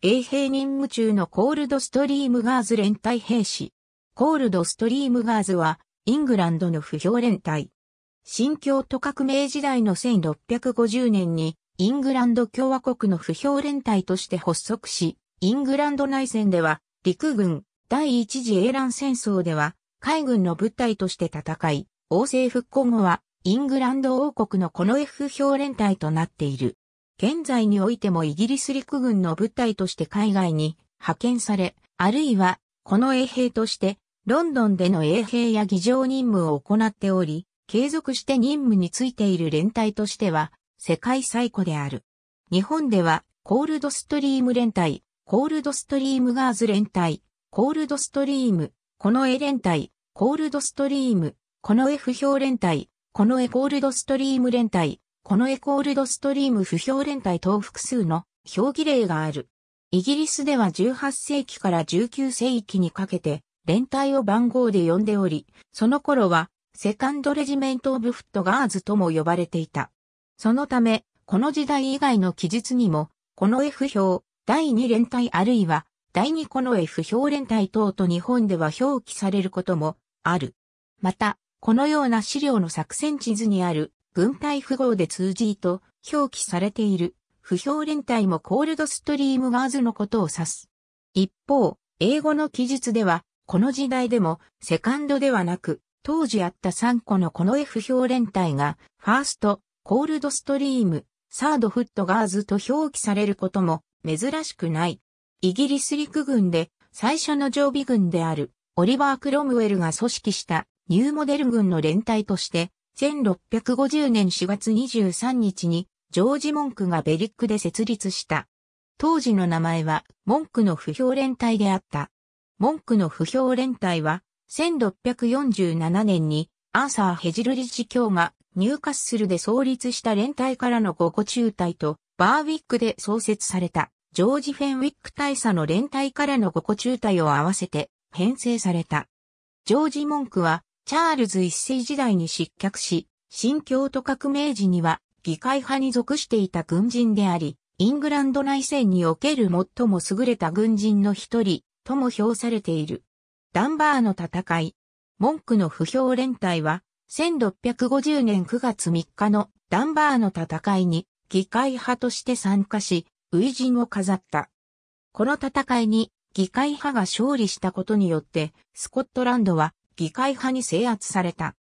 衛兵任務中のコールドストリームガーズ連隊兵士。コールドストリームガーズは、イングランドの不評連隊。新教都革命時代の1650年に、イングランド共和国の不評連隊として発足し、イングランド内戦では、陸軍、第一次英乱戦争では、海軍の部隊として戦い、王政復興後は、イングランド王国のこの F 評連隊となっている。現在においてもイギリス陸軍の部隊として海外に派遣され、あるいは、この衛兵として、ロンドンでの衛兵や議場任務を行っており、継続して任務についている連隊としては、世界最古である。日本では、コールドストリーム連隊、コールドストリームガーズ連隊、コールドストリーム、この絵連隊、コールドストリーム、この不評連隊、この絵コールドストリーム連隊、このエコールドストリーム不評連帯等複数の表記例がある。イギリスでは18世紀から19世紀にかけて、連帯を番号で呼んでおり、その頃は、セカンドレジメント・オブ・フット・ガーズとも呼ばれていた。そのため、この時代以外の記述にも、この F 表、第2連帯あるいは、第2この F 表連帯等と日本では表記されることもある。また、このような資料の作戦地図にある軍体符号で通じと表記されている。不評連帯もコールドストリームガーズのことを指す。一方、英語の記述では、この時代でも、セカンドではなく、当時あった3個のこの F 評連帯が、ファースト、コールドストリーム、サードフットガーズと表記されることも珍しくない。イギリス陸軍で最初の常備軍であるオリバー・クロムウェルが組織したニューモデル軍の連隊として1650年4月23日にジョージ・モンクがベリックで設立した。当時の名前はモンクの不評連隊であった。モンクの不評連隊は1647年にアーサー・ヘジルリ事教がニューカッスルで創立した連隊からの五個中隊とバーウィックで創設されたジョージ・フェンウィック大佐の連隊からの五個中隊を合わせて編成された。ジョージ・モンクはチャールズ一世時代に失脚し、新教徒革命時には議会派に属していた軍人であり、イングランド内戦における最も優れた軍人の一人とも評されている。ダンバーの戦い。文句の不評連隊は、1650年9月3日のダンバーの戦いに議会派として参加し、初陣を飾った。この戦いに議会派が勝利したことによって、スコットランドは議会派に制圧された。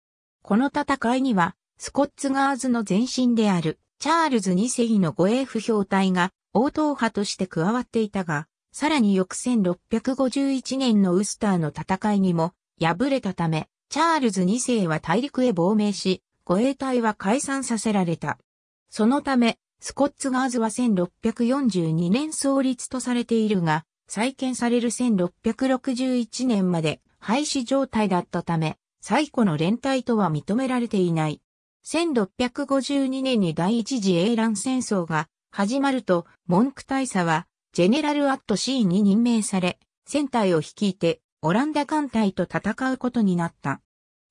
この戦いには、スコッツガーズの前身である、チャールズ2世の護衛不評隊が、応答派として加わっていたが、さらに翌1651年のウスターの戦いにも、敗れたため、チャールズ2世は大陸へ亡命し、護衛隊は解散させられた。そのため、スコッツガーズは1642年創立とされているが、再建される1661年まで廃止状態だったため、最古の連帯とは認められていない。1652年に第一次英乱戦争が始まると、文句大佐は、ジェネラル・アット・シーに任命され、戦隊を率いて、オランダ艦隊と戦うことになった。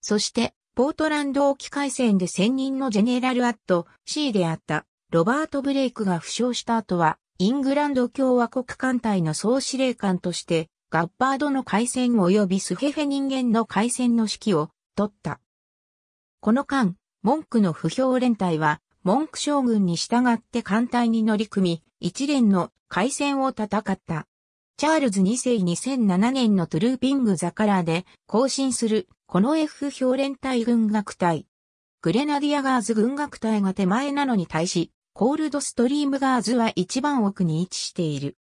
そして、ポートランド沖海戦で専任のジェネラル・アット・シーであった、ロバート・ブレイクが負傷した後は、イングランド共和国艦隊の総司令官として、ガッバードの回線及びスヘフェ人間の回線の指揮を取った。この間、文句の不評連隊は、文句将軍に従って艦隊に乗り組み、一連の海戦を戦った。チャールズ2世2007年のトゥルーピングザカラーで更新するこの F 評連隊軍楽隊。グレナディアガーズ軍楽隊が手前なのに対し、コールドストリームガーズは一番奥に位置している。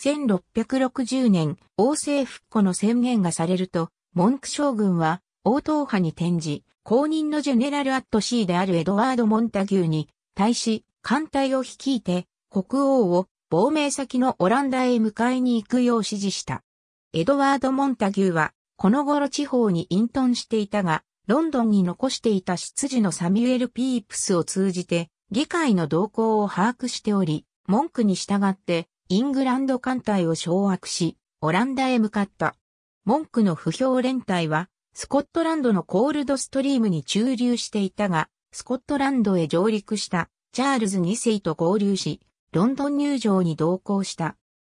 1660年、王政復古の宣言がされると、文句将軍は、王党派に転じ、公認のジェネラルアットシーであるエドワード・モンタギューに、対し、艦隊を率いて、国王を亡命先のオランダへ迎えに行くよう指示した。エドワード・モンタギューは、この頃地方に隠遁していたが、ロンドンに残していた執事のサミュエル・ピープスを通じて、議会の動向を把握しており、文句に従って、イングランド艦隊を掌握し、オランダへ向かった。文句の不評連隊は、スコットランドのコールドストリームに駐留していたが、スコットランドへ上陸したチャールズ2世と合流し、ロンドン入場に同行した。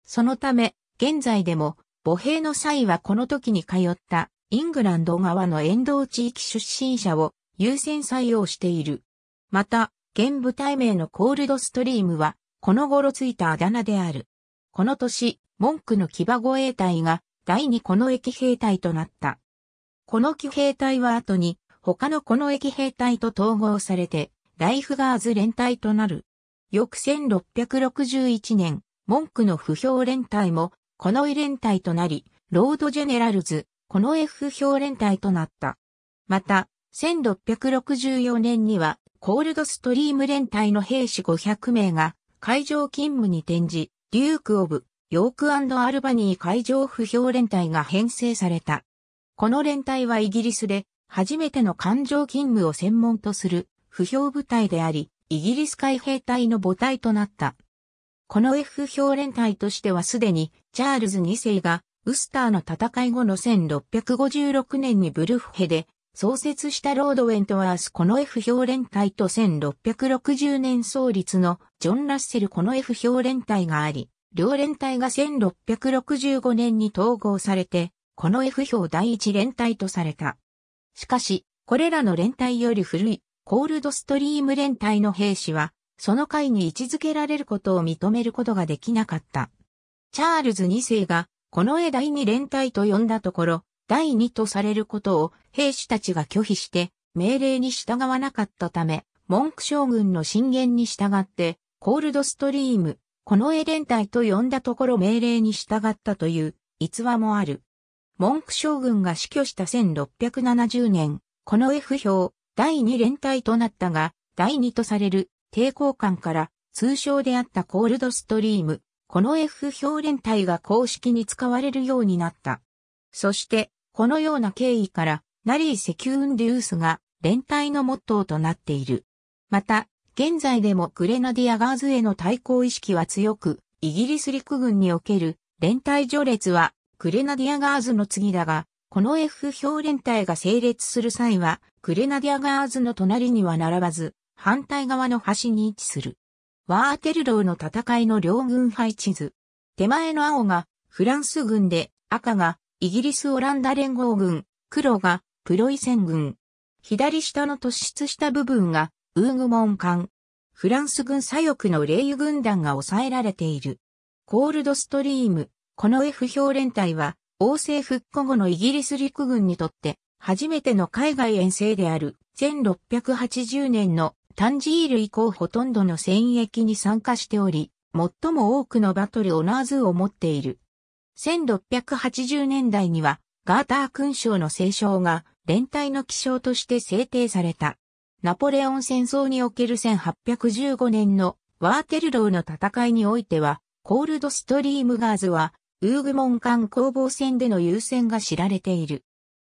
そのため、現在でも、母兵の際はこの時に通ったイングランド側の沿道地域出身者を優先採用している。また、現部隊名のコールドストリームはこの頃ついたあだ名である。この年、文句の騎馬護衛隊が第二この駅兵隊となった。この騎兵隊は後に他のこの駅兵隊と統合されて、ライフガーズ連隊となる。翌1661年、文句の不評連隊も、この井連隊となり、ロードジェネラルズ、この F 評連隊となった。また、1664年には、コールドストリーム連隊の兵士500名が、会場勤務に転じ、デューク・オブ・ヨークアルバニー海上不評連隊が編成された。この連隊はイギリスで初めての艦上勤務を専門とする不評部隊であり、イギリス海兵隊の母体となった。この F 評連隊としてはすでにチャールズ2世がウスターの戦い後の1656年にブルフヘで創設したロードウェントワース・コノエフ評連隊と1660年創立のジョン・ラッセル・コノエフ評連隊があり、両連隊が1665年に統合されて、このエフ第一連隊とされた。しかし、これらの連隊より古いコールドストリーム連隊の兵士は、その会に位置づけられることを認めることができなかった。チャールズ2世が、この絵第二連隊と呼んだところ、第二とされることを兵士たちが拒否して命令に従わなかったため、文句将軍の進言に従ってコールドストリーム、この絵連隊と呼んだところ命令に従ったという逸話もある。文句将軍が死去した1670年、この F 表、第二連隊となったが、第二とされる抵抗感から通称であったコールドストリーム、この F 表連隊が公式に使われるようになった。そして、このような経緯から、ナリー石運デュースが連帯のモットーとなっている。また、現在でもグレナディアガーズへの対抗意識は強く、イギリス陸軍における連帯序列はグレナディアガーズの次だが、この F 表連隊が整列する際は、グレナディアガーズの隣には並ばず、反対側の端に位置する。ワーテルローの戦いの両軍配置図。手前の青がフランス軍で、赤がイギリスオランダ連合軍、黒がプロイセン軍。左下の突出した部分がウーグモン艦。フランス軍左翼の霊油軍団が抑えられている。コールドストリーム。この F 表連隊は、王政復古後のイギリス陸軍にとって、初めての海外遠征である、1680年のタンジール以降ほとんどの戦役に参加しており、最も多くのバトルオナーズを持っている。1680年代には、ガーター勲章の聖章が連帯の記章として制定された。ナポレオン戦争における1815年のワーテルローの戦いにおいては、コールドストリームガーズは、ウーグモン艦攻防戦での優先が知られている。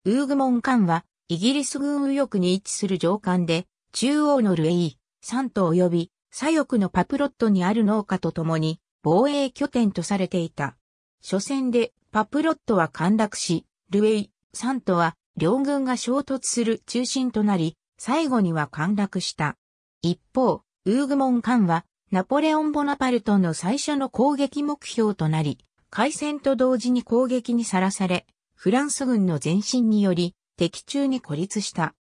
ウーグモン艦は、イギリス軍右翼に位置する上艦で、中央のルエイ、サント及び左翼のパプロットにある農家と共に、防衛拠点とされていた。初戦でパプロットは陥落し、ルエイ、サントは両軍が衝突する中心となり、最後には陥落した。一方、ウーグモン艦はナポレオン・ボナパルトの最初の攻撃目標となり、海戦と同時に攻撃にさらされ、フランス軍の前進により、敵中に孤立した。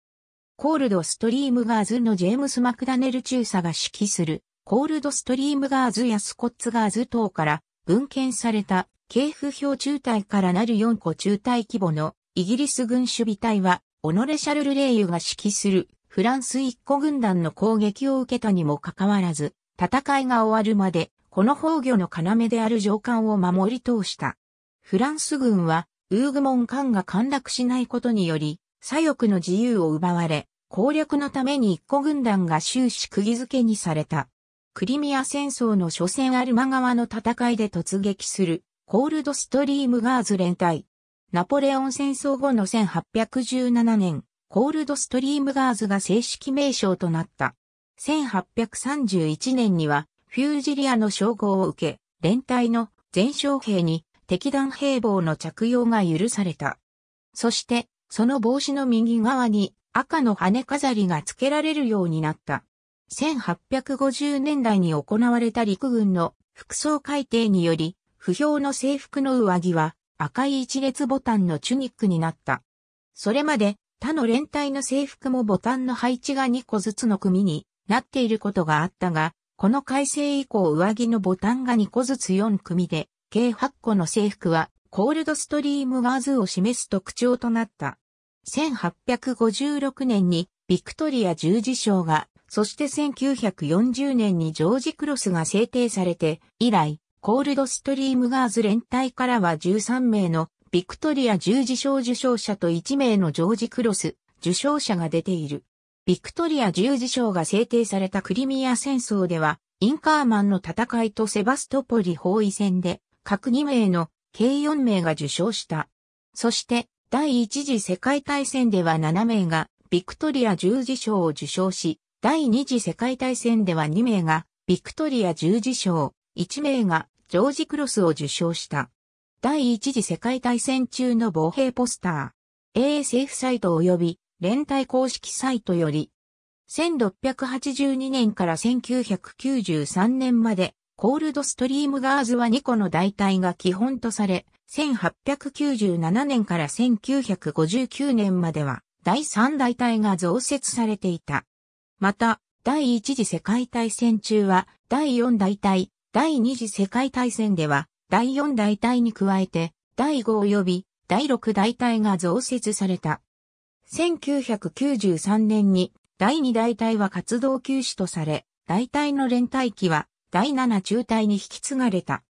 コールドストリームガーズのジェームス・マクダネル中佐が指揮する、コールドストリームガーズやスコッツガーズ等から文献された系譜表中隊からなる4個中隊規模のイギリス軍守備隊は、オノレ・シャルル・レイユが指揮するフランス一個軍団の攻撃を受けたにもかかわらず、戦いが終わるまで、この崩御の要である上官を守り通した。フランス軍は、ウーグモン艦が陥落しないことにより、左翼の自由を奪われ、攻略のために一個軍団が終始釘付けにされた。クリミア戦争の初戦アルマ川の戦いで突撃するコールドストリームガーズ連隊。ナポレオン戦争後の1817年、コールドストリームガーズが正式名称となった。1831年には、フュージリアの称号を受け、連隊の全将兵に敵弾兵棒の着用が許された。そして、その帽子の右側に赤の羽飾りが付けられるようになった。1850年代に行われた陸軍の服装改定により、不評の制服の上着は赤い一列ボタンのチュニックになった。それまで他の連帯の制服もボタンの配置が2個ずつの組になっていることがあったが、この改正以降上着のボタンが2個ずつ4組で、計8個の制服はコールドストリームガーズを示す特徴となった。1856年にビクトリア十字章が、そして1940年にジョージ・クロスが制定されて、以来、コールドストリームガーズ連帯からは13名のビクトリア十字章受賞者と1名のジョージ・クロス受賞者が出ている。ビクトリア十字章が制定されたクリミア戦争では、インカーマンの戦いとセバストポリ包囲戦で、各2名の計4名が受賞した。そして、第一次世界大戦では7名がビクトリア十字章を受賞し、第二次世界大戦では2名がビクトリア十字章、1名がジョージ・クロスを受賞した。第一次世界大戦中の防兵ポスター。ASF サイト及び連帯公式サイトより、1682年から1993年まで、コールドストリームガーズは2個の代替が基本とされ、1897年から1959年までは、第3代替が増設されていた。また、第一次世界大戦中は、第4代替、第二次世界大戦では、第四大隊に加えて、第五及び第六大隊が増設された。1993年に第二大隊は活動休止とされ、大隊の連隊機は第七中隊に引き継がれた。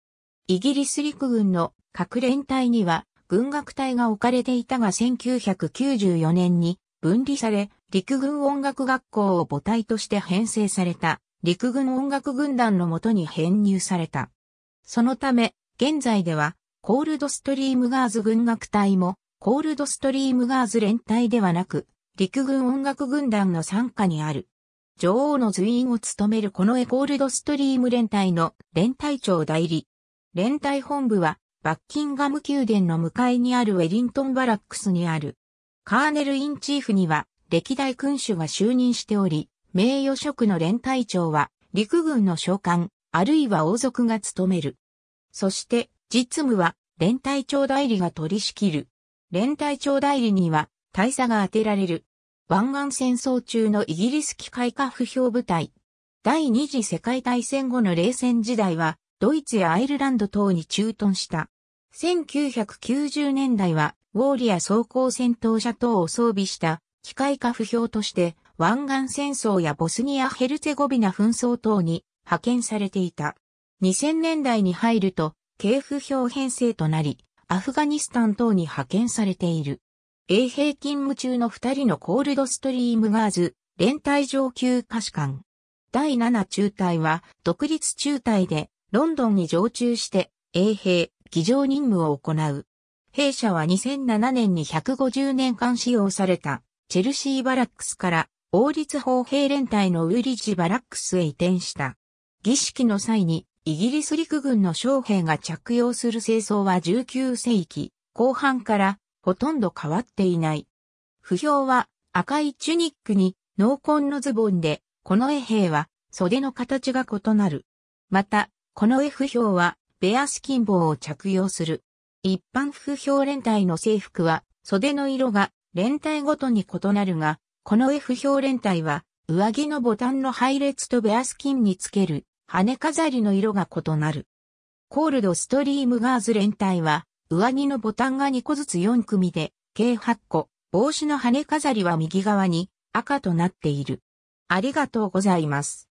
イギリス陸軍の各連隊には軍楽隊が置かれていたが1994年に分離され、陸軍音楽学校を母体として編成された陸軍音楽軍団のもとに編入された。そのため、現在では、コールドストリームガーズ軍楽隊も、コールドストリームガーズ連隊ではなく、陸軍音楽軍団の傘下にある。女王の随員を務めるこのエコールドストリーム連隊の連隊長代理。連隊本部は、バッキンガム宮殿の向かいにあるウェリントンバラックスにある。カーネルインチーフには歴代君主が就任しており、名誉職の連隊長は、陸軍の将官、あるいは王族が務める。そして、実務は、連隊長代理が取り仕切る。連隊長代理には、大佐が当てられる。湾岸戦争中のイギリス機械化不評部隊。第二次世界大戦後の冷戦時代は、ドイツやアイルランド等に駐屯した。1990年代は、ウォーリア装甲戦闘車等を装備した機械化不評として、湾岸戦争やボスニア・ヘルツェゴビナ紛争等に派遣されていた。2000年代に入ると、系譜表編成となり、アフガニスタン等に派遣されている。衛兵勤務中の2人のコールドストリームガーズ、連隊上級歌士官。第7中隊は、独立中隊で、ロンドンに常駐して、衛兵、議場任務を行う。弊社は2007年に150年間使用された、チェルシーバラックスから王立砲兵連隊のウーリッジバラックスへ移転した。儀式の際に、イギリス陸軍の将兵が着用する清掃は19世紀後半からほとんど変わっていない。不評は赤いチュニックに濃紺のズボンで、この衛兵は袖の形が異なる。また、この不評はベアスキン帽を着用する。一般不評連隊の制服は袖の色が連隊ごとに異なるが、この F 表連帯は、上着のボタンの配列とベアスキンにつける、羽飾りの色が異なる。コールドストリームガーズ連帯は、上着のボタンが2個ずつ4組で、計8個、帽子の羽飾りは右側に赤となっている。ありがとうございます。